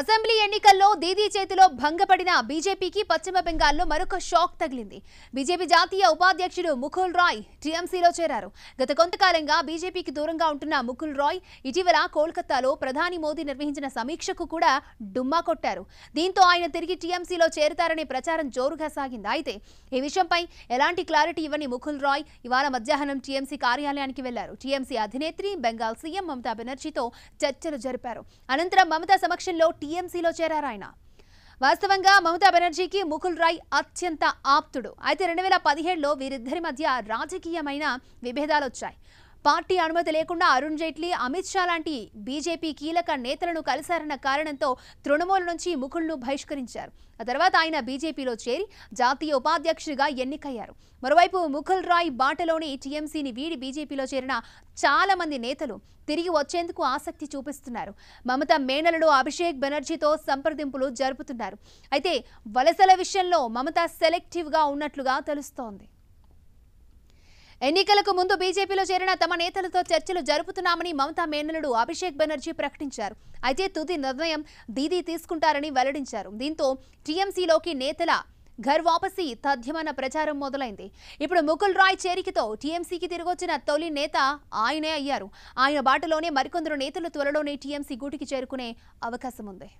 assembly ఎన్నికల్లో దీదీ చేతిలో భంగపడిన బీజేపీకి పశ్చిమ బెంగాల్లో మరొక షాక్ తగిలింది బీజేపీ జాతీయ ఉపాధ్యక్షుడు ముకుల్ రాయ్ టీఎంసీలో చేరారు గత కొంతకాలంగా బీజేపీకి దూరంగా ఉంటున్న ముకుల్ రాయ్ ఇటీవల కోల్కతాలో ప్రధాని మోదీ నిర్వహించిన సమీక్షకు కూడా డుమ్మా కొట్టారు దీంతో ఆయన తిరిగి టీఎంసీలో చేరుతారనే ప్రచారం జోరుగా సాగింది అయితే ఈ విషయంపై ఎలాంటి క్లారిటీ ఇవ్వని ముకుల్ రాయ్ ఇవాళ మధ్యాహ్నం టీఎంసీ కార్యాలయానికి వెళ్లారు టీఎంసీ అధినేత్రి బెంగాల్ సీఎం మమతా బెనర్జీతో చర్చలు జరిపారు అనంతరం మమతా సమక్షంలో టీఎంసీలో చేరారు ఆయన వాస్తవంగా మమతా బెనర్జీకి ముకుల్ రాయ్ అత్యంత ఆప్తుడు అయితే రెండు వేల పదిహేడులో వీరిద్దరి మధ్య రాజకీయమైన విభేదాలు వచ్చాయి పార్టీ అనుమతి లేకుండా అరుణ్ జైట్లీ అమిత్ షా లాంటి బీజేపీ కీలక నేతలను కలిశారన్న కారణంతో తృణమూల నుంచి ముకుల్ను బహిష్కరించారు ఆ తర్వాత ఆయన బీజేపీలో చేరి జాతీయ ఉపాధ్యక్షుడిగా ఎన్నికయ్యారు మరోవైపు ముఖుల్ రాయ్ బాటలోని టీఎంసీని వీడి బీజేపీలో చేరిన చాలా మంది నేతలు తిరిగి వచ్చేందుకు ఆసక్తి చూపిస్తున్నారు మమత మేనలుడు అభిషేక్ బెనర్జీతో సంప్రదింపులు జరుపుతున్నారు అయితే వలసల విషయంలో మమత సెలెక్టివ్గా ఉన్నట్లుగా తెలుస్తోంది ఎన్నికలకు ముందు బీజేపీలో చేరిన తమ నేతలతో చర్చలు జరుపుతున్నామని మమతా మేనలుడు అభిషేక్ బెనర్జీ ప్రకటించారు అయితే తుది నిర్ణయం దీదీ తీసుకుంటారని వెల్లడించారు దీంతో టీఎంసీలోకి నేతల ఘర్ వాపసీ తథ్యమన్న ప్రచారం మొదలైంది ఇప్పుడు ముకుల్ రాయ్ చేరికతో టీఎంసీకి తిరిగొచ్చిన తొలి నేత ఆయనే అయ్యారు ఆయన బాటలోనే మరికొందరు నేతలు త్వరలోనే టీఎంసీ గూటికి చేరుకునే అవకాశం ఉంది